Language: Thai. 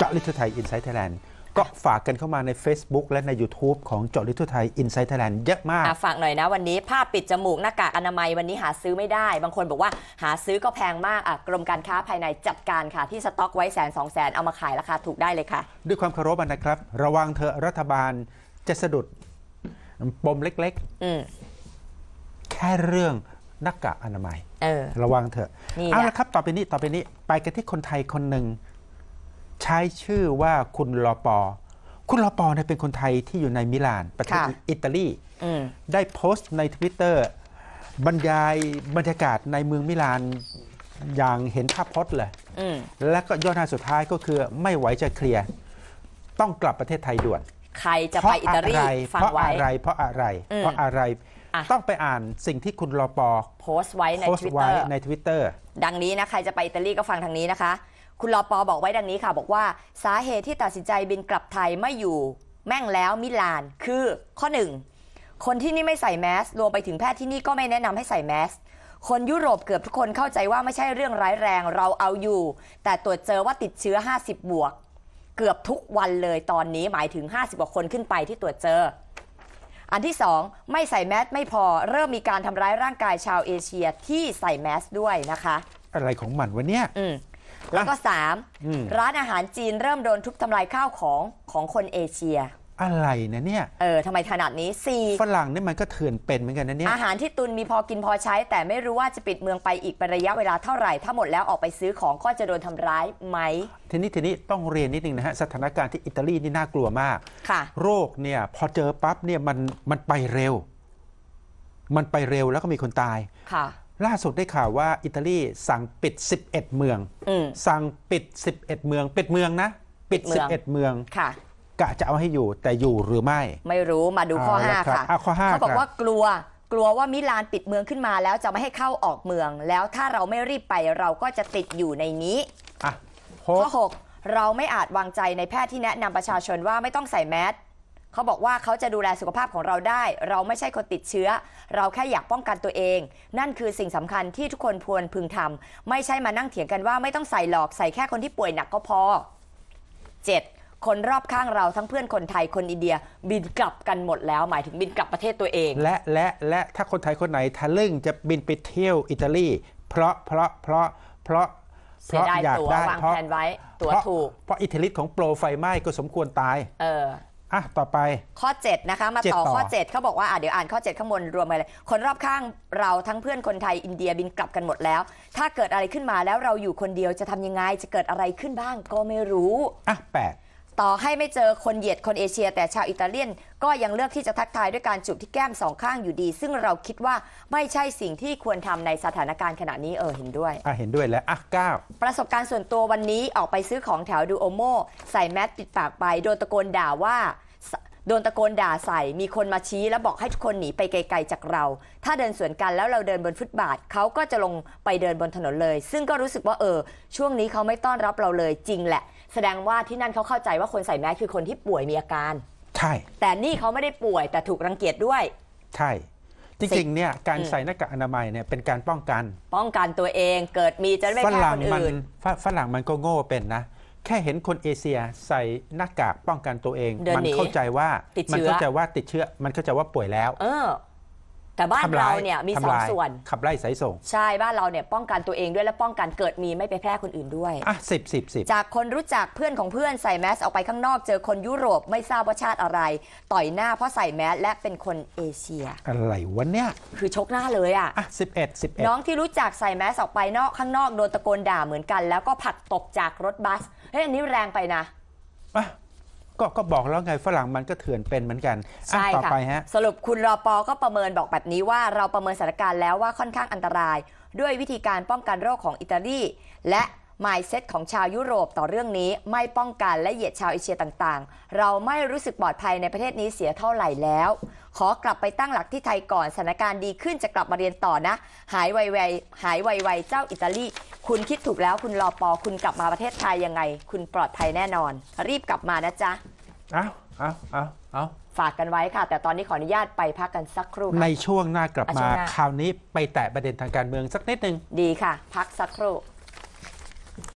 จาะลิทุไทยอินไซต์ไทยแลนด์ก็ฝากกันเข้ามาใน Facebook และใน YouTube ของเจาะลิทุไทยอินไซต์ไทยแลนด์เยอะมาก ฝากหน่อยนะวันนี้ผ้าปิดจมูกหน้ากากอนามัยวันนี้หาซื้อไม่ได้ บางคนบอกว่าหาซื้อก็แพงมากกรมการค้าภายในจัดการค่ะที่สต็อกไว้แสนสองแสนเอามาขายราคาถูกได้เลยค่ะด้วยความเคารพนะครับ ระวังเถอะรัฐบาลจะสะดุดปมเล็กๆแค่เรื่องหน้ากากอนามัยระวังเถอะเอาละครับ ต่อไปนี้ต่อไปนี้ ไปกันที่คนไทยคนหนึ่งใช้ชื่อว่าคุณลอปอ คุณลอปอเนี่ยเป็นคนไทยที่อยู่ในมิลานประเทศอิตาลีได้โพสต์ในทวิตเตอร์บรรยายบรรยากาศในเมืองมิลานอย่างเห็นภาพพจน์เลย และก็ยอดท้ายสุดท้ายก็คือไม่ไหวจะเคลียร์ ต้องกลับประเทศไทยด่วน ใครจะไปอิตาลีฟังเพราะอะไร เพราะอะไร เพราะอะไรต้องไปอ่านสิ่งที่คุณรอปอโพสต์ไว้ในทวิตเตอร์ในทวิตเตอร์ดังนี้นะใครจะไปอิตาลีก็ฟังทางนี้นะคะคุณลอปอบอกไว้ดังนี้ค่ะ บอกว่าสาเหตุที่ตัดสินใจบินกลับไทยไม่อยู่ แม่งแล้วมิลานคือข้อ 1 คนที่นี่ไม่ใส่แมสรวมไปถึงแพทย์ที่นี่ก็ไม่แนะนำให้ใส่แมส คนยุโรปเกือบทุกคนเข้าใจว่าไม่ใช่เรื่องร้ายแรงเราเอาอยู่ แต่ตรวจเจอว่าติดเชื้อ 50 บวก เกือบทุกวันเลยตอนนี้หมายถึง 50กว่าคนขึ้นไปที่ตรวจเจอ อันที่2ไม่ใส่แมสไม่พอเริ่มมีการทำร้ายร่างกายชาวเอเชียที่ใส่แมสด้วยนะคะ อะไรของมันวะเนี่ยแล้วก็สามร้านอาหารจีนเริ่มโดนทุบทำลายข้าวของของคนเอเชีย อะไรนะเนี่ย เออทำไมขนาดนี้สี่ฝรั่งนี่มันก็เถื่อนเป็นเหมือนกันนะเนี่ย อาหารที่ตุนมีพอกินพอใช้แต่ไม่รู้ว่าจะปิดเมืองไปอีก เป็นระยะเวลาเท่าไหร่ถ้าหมดแล้วออกไปซื้อของก็จะโดนทำร้ายไหม ทีนี้ทีนี้ต้องเรียนนิดนึงนะฮะ สถานการณ์ที่อิตาลีนี่น่ากลัวมากค่ะ โรคเนี่ย พอเจอปั๊บเนี่ยมันมันไปเร็ว มันไปเร็วแล้วก็มีคนตายค่ะล่าสุดได้ข่าวว่า อิตาลีสั่งปิด 11 เมืองสั่งปิด 11 เมือง ปิดเมืองนะ ปิด 11 เมืองค่ะ กะจะเอาให้อยู่แต่อยู่หรือไม่ ไม่รู้มาดูข้อ5ค่ะข้อ5เขาบอกว่ากลัว กลัวว่ามิลานปิดเมืองขึ้นมาแล้วจะไม่ให้เข้าออกเมือง แล้วถ้าเราไม่รีบไปเราก็จะติดอยู่ในนี้ข้อ6เราไม่อาจวางใจในแพทย์ที่แนะนำประชาชนว่าไม่ต้องใส่แมสเขาบอกว่าเขาจะดูแลสุขภาพของเราได้ เราไม่ใช่คนติดเชื้อ เราแค่อยากป้องกันตัวเอง นั่นคือสิ่งสำคัญที่ทุกคนควรพึงทำ ไม่ใช่มานั่งเถียงกันว่าไม่ต้องใส่หลอก ใส่แค่คนที่ป่วยหนักก็พอ 7. คนรอบข้างเราทั้งเพื่อนคนไทยคนอินเดีย บินกลับกันหมดแล้ว หมายถึงบินกลับประเทศตัวเอง และและและถ้าคนไทยคนไหนทะลึ่งจะบินไปเที่ยวอิตาลีเพราะเพราะเพราะเพราะเพราะอยากได้เพราะเพราะอิทธิฤทธิ์ของโปรไฟไหม้ก็สมควรตาย เอออ่ะ ต่อไปข้อ 7 นะคะมาต่อข้อ 7 เขาบอกว่าอ่ะเดี๋ยวอ่านข้อ 7 ข้างบนรวมกันเลย คนรอบข้างเราทั้งเพื่อนคนไทยอินเดียบินกลับกันหมดแล้ว ถ้าเกิดอะไรขึ้นมาแล้วเราอยู่คนเดียวจะทำยังไงจะเกิดอะไรขึ้นบ้าง ก็ไม่รู้ อ่ะ8ต่อให้ไม่เจอคนเหยียดคนเอเชีย แต่ชาวอิตาเลียน ก็ยังเลือกที่จะทักทายด้วยการจูบที่แก้มสองข้างอยู่ดี ซึ่งเราคิดว่าไม่ใช่สิ่งที่ควรทำในสถานการณ์ขณะนี้เออเห็นด้วย อ่ะ เห็นด้วยแล้วอ่ะเก้าประสบการณ์ส่วนตัววันนี้ออกไปซื้อของแถวดูโอโมใส่แมสปิดปากไปโดนตะโกนด่าว่าโดนตะโกนด่าใส่ มีคนมาชี้แล้วบอกให้ทุกคนหนีไปไกลๆจากเรา ถ้าเดินสวนกันแล้วเราเดินบนฟุตบาทเขาก็จะลงไปเดินบนถนนเลย ซึ่งก็รู้สึกว่าเออ ช่วงนี้เขาไม่ต้อนรับเราเลยจริงแหละ แสดงว่าที่นั่นเขาเข้าใจว่าคนใส่แมสคือคนที่ป่วยมีอาการ ใช่ แต่นี่เขาไม่ได้ป่วยแต่ถูกรังเกียจด้วย ใช่ จริงๆเนี่ยการใส่หน้ากากอนามัยเนี่ยเป็นการป้องกัน ป้องกันตัวเองเกิดมีจะไม่แพร่รั่งคมันอื่นฝรั่งมันก็โง่เป็นนะแค่เห็นคนเอเชียใส่หน้ากากป้องกันตัวเอง มันเข้าใจว่ามันเข้าใจว่าติดเชื้อ มันเข้าใจว่าป่วยแล้ว เออแต่บ้านเราเนี่ยมีสองส่วนขับไล่สายส่งใช่บ้านเราเนี่ยป้องกันตัวเองด้วยและป้องกันเกิดมีไม่ไปแพร่คนอื่นด้วยอ่ะสิบสิบสิบจากคนรู้จักเพื่อนของเพื่อนใส่แมสออกไปข้างนอกเจอคนยุโรปไม่ทราบว่าชาติอะไร ต่อยหน้าเพราะใส่แมสและเป็นคนเอเชีย อะไรวะเนี่ย คือชกหน้าเลยอ่ะอ่ะสิบเอ็ดสิบเอ็ดน้องที่รู้จักใส่แมสออกไปนอกข้างนอกโดนตะโกนด่าเหมือนกัน แล้วก็ผักตกจากรถบัสเฮ้ยอันนี้แรงไปนะก็ก็บอกแล้วไงฝรั่งมันก็เถื่อนเป็นเหมือนกัน ใช่ต่อค่ะไปฮะ สรุปคุณรอปอก็ประเมินบอกแบบนี้ว่าเราประเมินสถานการณ์แล้วว่าค่อนข้างอันตราย ด้วยวิธีการป้องกันโรคของอิตาลีและ mindset ของชาวยุโรปต่อเรื่องนี้ไม่ป้องกันและเหยียดชาวเอเชียต่างๆ เราไม่รู้สึกปลอดภัยในประเทศนี้เสียเท่าไหร่แล้ว ขอกลับไปตั้งหลักที่ไทยก่อนสถานการณ์ดีขึ้นจะกลับมาเรียนต่อนะ หายไวๆหายไวๆเจ้าอิตาลี คุณคิดถูกแล้วคุณรอปอคุณกลับมาประเทศไทยยังไง คุณปลอดภัยแน่นอน รีบกลับมานะจ๊ะเอ้าเอ้าเอ้าเอ้าฝากกันไว้ค่ะ แต่ตอนนี้ขออนุญาตไปพักกันสักครู่ในช่วงหน้ากลับมาาคราวนี้ไปแตะประเด็นทางการเมืองสักนิดนึงดีค่ะ พักสักครู่